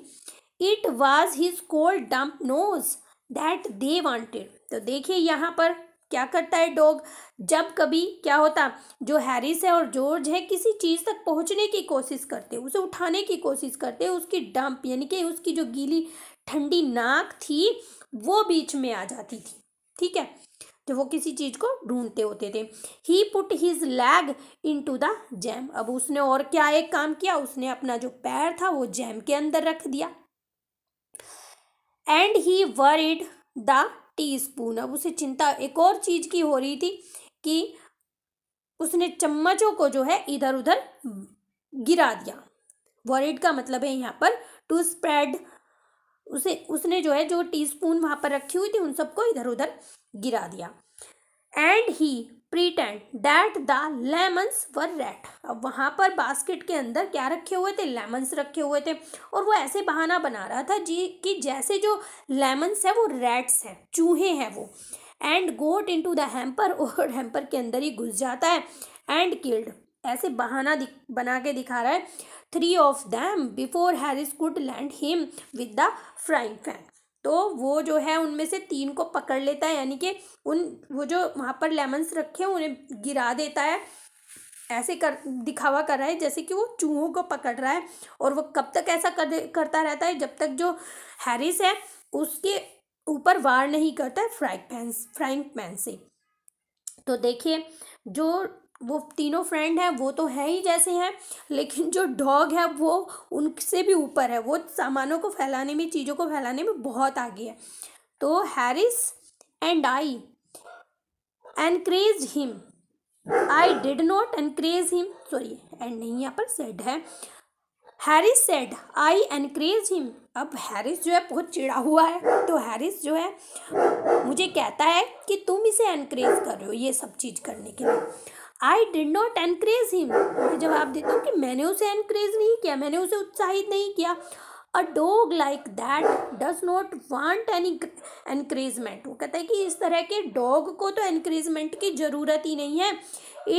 it was his cold damp nose that they wanted तो देखिए यहाँ पर क्या करता है डॉग जब कभी क्या होता जो हैरिस है और जॉर्ज है किसी चीज़ तक पहुंचने की कोशिश करते उसे उठाने की कोशिश करते उसकी डंप यानी कि उसकी जो गीली ठंडी नाक थी वो बीच में आ जाती थी ठीक है जब वो किसी चीज़ को ढूंढते होते थे he put his leg into the jam अब उसने और क्या एक काम किया उसने अपना जो पैर था वो जैम के अंदर रख दिया and he worried the teaspoon अब उसे चिंता एक और चीज़ की हो रही थी कि उसने चम्मचों को जो है इधर उधर गिरा दिया वॉरिड का मतलब है यहाँ पर टू स्प्रेड उसे उसने जो है जो टीस्पून वहां पर रखी हुई थी उन सबको इधर उधर गिरा दिया and he pretend that the lemons were rats वहाँ पर बास्केट के अंदर क्या रखे हुए थे लेमन्स रखे हुए थे और वो ऐसे बहाना बना रहा था जी कि जैसे जो लेमन्स है वो रेड्स हैं चूहे हैं वो एंड गोट इन टू दैम्पर और हेम्पर के अंदर ही घुस जाता है एंड किल्ड ऐसे बहाना दिख बना के दिखा रहा है three of them before Harris could land him with the frying pan तो वो जो है उनमें से तीन को पकड़ लेता है यानी कि उन वो जो वहाँ पर लेमन्स रखे हैं उन्हें गिरा देता है ऐसे कर दिखावा कर रहा है जैसे कि वो चूहों को पकड़ रहा है और वो कब तक ऐसा कर करता रहता है जब तक जो हैरिस है उसके ऊपर वार नहीं करता है फ्रैंक पैन फ्राइंग पैन से तो देखिए जो वो तीनों फ्रेंड हैं वो तो है ही जैसे हैं लेकिन जो डॉग है वो उनसे भी ऊपर है वो सामानों को फैलाने में चीज़ों को फैलाने में बहुत आगे है तो Harris and I encourage him I did not encourage him sorry and नहीं यहाँ पर सेड है Harris said I encourage him अब हैरिस जो है बहुत चिड़ा हुआ है तो हैरिस जो है मुझे कहता है कि तुम इसे एनकरेज कर रहे हो ये सब चीज़ करने के लिए I did not encourage him मैं जवाब देता हूँ कि मैंने उसे एनकरेज नहीं किया मैंने उसे उत्साहित नहीं किया a dog like that does not want any encouragement वो कहता है कि इस तरह के डॉग को तो एनक्रेजमेंट की ज़रूरत ही नहीं है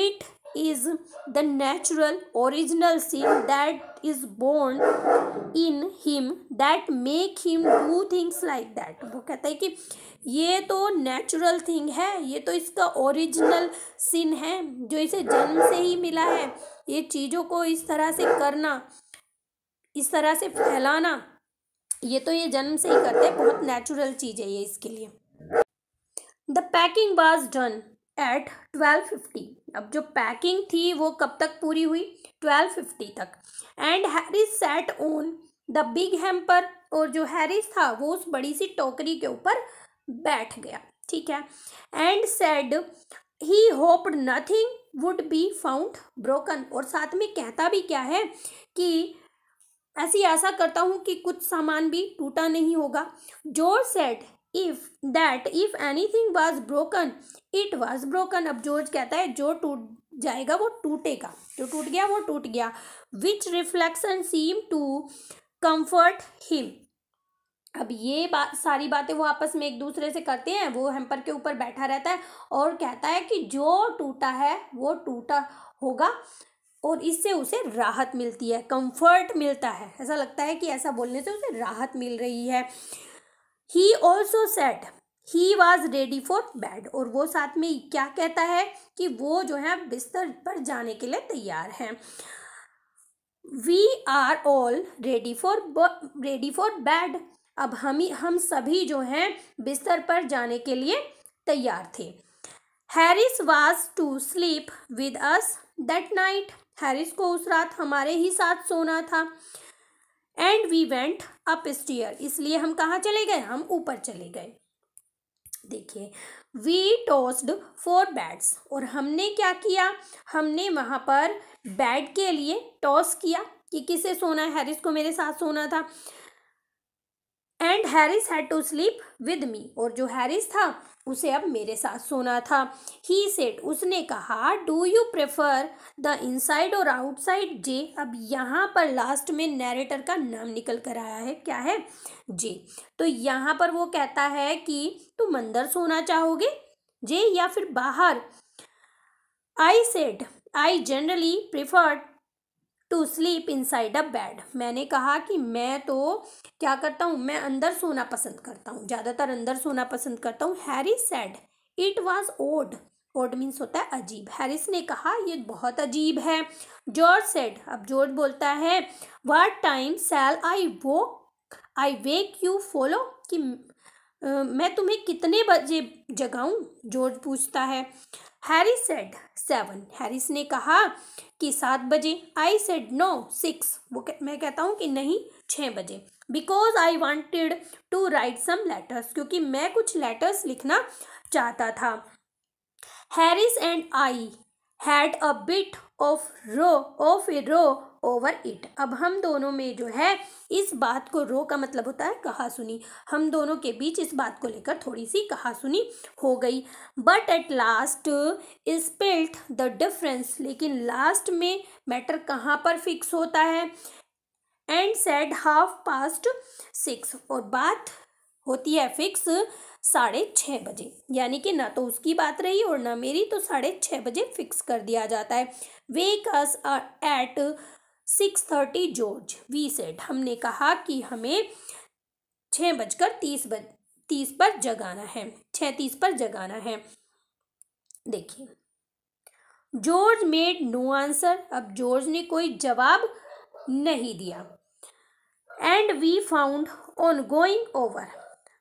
it is the natural original sin that is born in him that make him do things like that वो कहता है कि ये तो नेचुरल थिंग है ये तो इसका ओरिजिनल सीन है जो इसे जन्म से ही मिला है ये चीज़ों को इस तरह से करना इस तरह से फैलाना ये तो ये जन्म से ही करते हैं बहुत नेचुरल चीज़ है ये इसके लिए the packing was done at twelve fifty अब जो पैकिंग थी वो कब तक पूरी हुई ट्वेल्व फिफ्टी तक and Harris sat on the big hamper और जो हैरिस था वो उस बड़ी सी टोकरी के ऊपर बैठ गया ठीक है and said he hoped nothing would be found broken और साथ में कहता भी क्या है कि ऐसी ऐसा करता हूँ कि कुछ सामान भी टूटा नहीं होगा George said If that if anything was broken, it was broken. अब जोर्ज कहता है जो टूट जाएगा वो टूटेगा जो टूट गया वो टूट गया Which reflection seam to comfort him. अब ये बात सारी बातें वो आपस में एक दूसरे से करते हैं वो हेम्पर के ऊपर बैठा रहता है और कहता है कि जो टूटा है वो टूटा होगा और इससे उसे राहत मिलती है कंफर्ट मिलता है ऐसा लगता है कि ऐसा बोलने से उसे राहत मिल रही है he also said he was ready for bed और वो साथ में क्या कहता है कि वो जो है बिस्तर पर जाने के लिए तैयार है we are all ready for ready for bed अब हम ही हम सभी जो हैं बिस्तर पर जाने के लिए तैयार थे Harris was to sleep with us that night Harris को उस रात हमारे ही साथ सोना था and we went up stair इसलिए हम कहाँ चले गए हम ऊपर चले गए देखिए वी टोस्ड फोर बैट्स और हमने क्या किया हमने वहाँ पर बैट के लिए टॉस किया कि किसे सोना है हैरिस को मेरे साथ सोना था and Harris had to sleep with me और जो हैरिस था उसे अब मेरे साथ सोना था ही सेट उसने कहा do you prefer the inside or outside J अब यहाँ पर लास्ट में नरेटर का नाम निकल कर आया है क्या है जे तो यहाँ पर वो कहता है कि तुम अंदर सोना चाहोगे जे या फिर बाहर I said I generally preferred to sleep inside a bed मैंने कहा कि मैं तो क्या करता हूँ मैं अंदर सोना पसंद करता हूँ ज़्यादातर अंदर सोना पसंद करता हूँ Harry said it was odd odd means होता है अजीब हैरिस ने कहा ये बहुत अजीब है जॉर्ज सेड अब जॉर्ज बोलता है वट टाइम सेल आई वो आई वेक यू फॉलो कि मैं तुम्हें कितने बजे जगाऊं जॉर्ज पूछता है हैरी सेड सेवन हैरिस ने कहा कि सात बजे आई सेड नो सिक्स वो कह, मैं कहता हूँ कि नहीं छः बजे because I wanted to write some letters क्योंकि मैं कुछ लेटर्स लिखना चाहता था Harris and I had a bit of row of a row over it अब हम दोनों में जो है इस बात को रो का मतलब होता है कहा सुनी हम दोनों के बीच इस बात को लेकर थोड़ी सी कहा सुनी हो गई but at last split the difference लेकिन लास्ट में मैटर कहाँ पर फिक्स होता है and said half past six और बात होती है फिक्स साढ़े छः बजे यानी कि ना तो उसकी बात रही और ना मेरी तो साढ़े छः बजे फिक्स कर दिया जाता है wake us at six thirty George we said हमने कहा कि हमें छः बजकर तीस बज तीस पर जगाना है छः तीस पर जगाना है देखिए जॉर्ज मेड नो आंसर अब जॉर्ज ने कोई जवाब नहीं दिया and we found on going over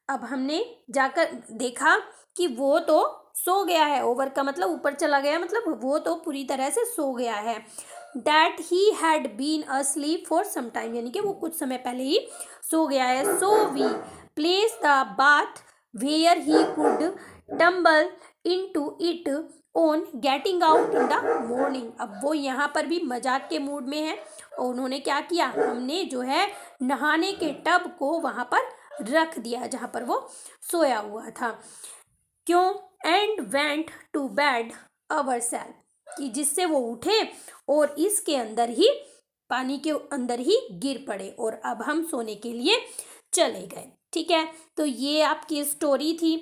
अब हमने जाकर देखा कि वो तो सो गया है ओवर का मतलब ऊपर चला गया मतलब वो तो पूरी तरह से सो गया है that he had been asleep for some time यानी कि वो कुछ समय पहले ही सो गया है so we place the bath where he could tumble into it on getting out in the morning अब वो यहाँ पर भी मजाक के मूड में है और उन्होंने क्या किया हमने जो है नहाने के टब को वहाँ पर रख दिया जहाँ पर वो सोया हुआ था क्यों and went to bed ourselves कि जिससे वो उठे और इसके अंदर ही पानी के अंदर ही गिर पड़े और अब हम सोने के लिए चले गए ठीक है तो ये आपकी स्टोरी थी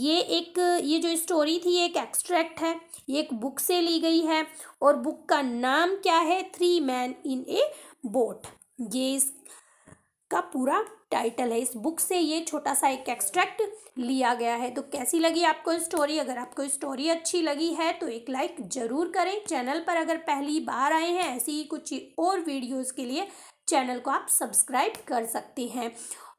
ये एक ये जो स्टोरी थी एक एक्सट्रैक्ट है ये एक बुक से ली गई है और बुक का नाम क्या है three man in a boat ये इसका पूरा टाइटल है इस बुक से ये छोटा सा एक एक्सट्रैक्ट लिया गया है तो कैसी लगी आपको स्टोरी अगर आपको स्टोरी अच्छी लगी है तो एक लाइक ज़रूर करें चैनल पर अगर पहली बार आए हैं ऐसी ही कुछ और वीडियोज़ के लिए चैनल को आप सब्सक्राइब कर सकते हैं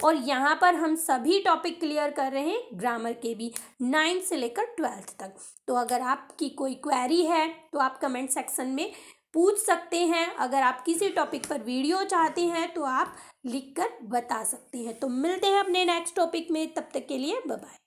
और यहाँ पर हम सभी टॉपिक क्लियर कर रहे हैं ग्रामर के भी नाइन्थ से लेकर ट्वेल्थ तक तो अगर आपकी कोई क्वेरी है तो आप कमेंट सेक्शन में पूछ सकते हैं अगर आप किसी टॉपिक पर वीडियो चाहते हैं तो आप लिख कर बता सकते हैं तो मिलते हैं अपने नेक्स्ट टॉपिक में तब तक के लिए बाय